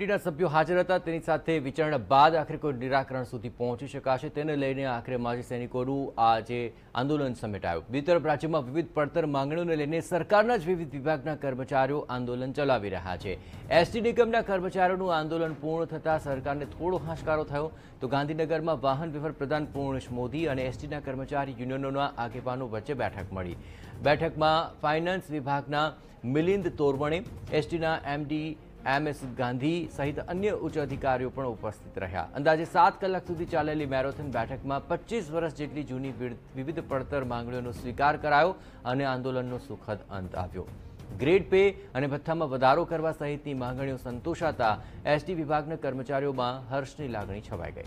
ટીના સભ્યો હાજર હતા તેની સાથે વિચારણા બાદ આખરે કોઈ નિરાકરણ સુધી પહોંચી શકાશે તેને લઈને આખરે માજી સૈનિકોનું આ જે આંદોલન સમેટાયું બીજી તરફ રાજ્યમાં વિવિધ પડતર માંગણીઓને લઈને સરકારના જ વિવિધ વિભાગના કર્મચારીઓ આંદોલન ચલાવી રહ્યા છે એસટી નિગમના કર્મચારીઓનું આંદોલન પૂર્ણ થતાં સરકારને થોડો હાશકારો થયો તો ગાંધીનગરમાં વાહન વ્યવહાર પ્રધાન પૂર્ણેશ મોદી અને એસટીના કર્મચારી યુનિયનોના આગેવાનો વચ્ચે બેઠક મળી બેઠકમાં ફાઇનાન્સ વિભાગના મિલિંદ તોરવણે એસટીના એમડી એમએસ ગાંધી સહિત અન્ય ઉચ્ચ અધિકારીઓ પણ ઉપસ્થિત રહ્યા અંદાજે સાત કલાક સુધી ચાલેલી મેરેથોન બેઠકમાં પચીસ વર્ષ જેટલી જૂની વિવિધ પડતર માંગણીઓનો સ્વીકાર કરાયો અને આંદોલનનો સુખદ અંત આવ્યો ગ્રેડ પે અને ભથ્થામાં વધારો કરવા સહિતની માંગણીઓ સંતોષાતા એસટી વિભાગના કર્મચારીઓમાં હર્ષની લાગણી છવાઈ ગઈ